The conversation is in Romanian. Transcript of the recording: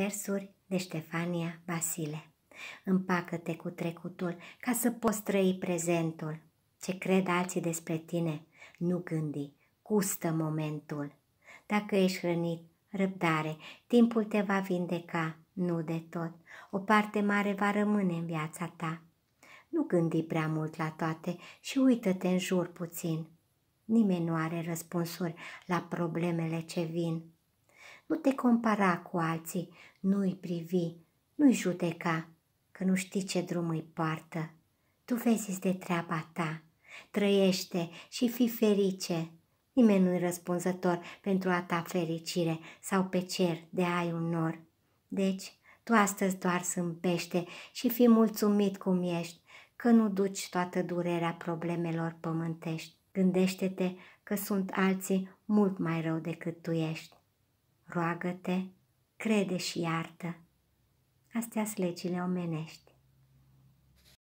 Versuri de Ștefania Basile Împacă-te cu trecutul ca să poți trăi prezentul. Ce cred alții despre tine, nu gândi, custă momentul. Dacă ești hrănit, răbdare, timpul te va vindeca, nu de tot. O parte mare va rămâne în viața ta. Nu gândi prea mult la toate și uită-te în jur puțin. Nimeni nu are răspunsuri la problemele ce vin. Nu te compara cu alții, nu-i privi, nu-i judeca, că nu știi ce drum îi poartă. Tu vezi de treaba ta, trăiește și fi ferice. Nimeni nu-i răspunzător pentru a ta fericire sau pe cer de ai un nor. Deci, tu astăzi doar zâmbește și fi mulțumit cum ești, că nu duci toată durerea problemelor pământești. Gândește-te că sunt alții mult mai rău decât tu ești roagă-te, crede și iartă. Astea sunt legile omenești.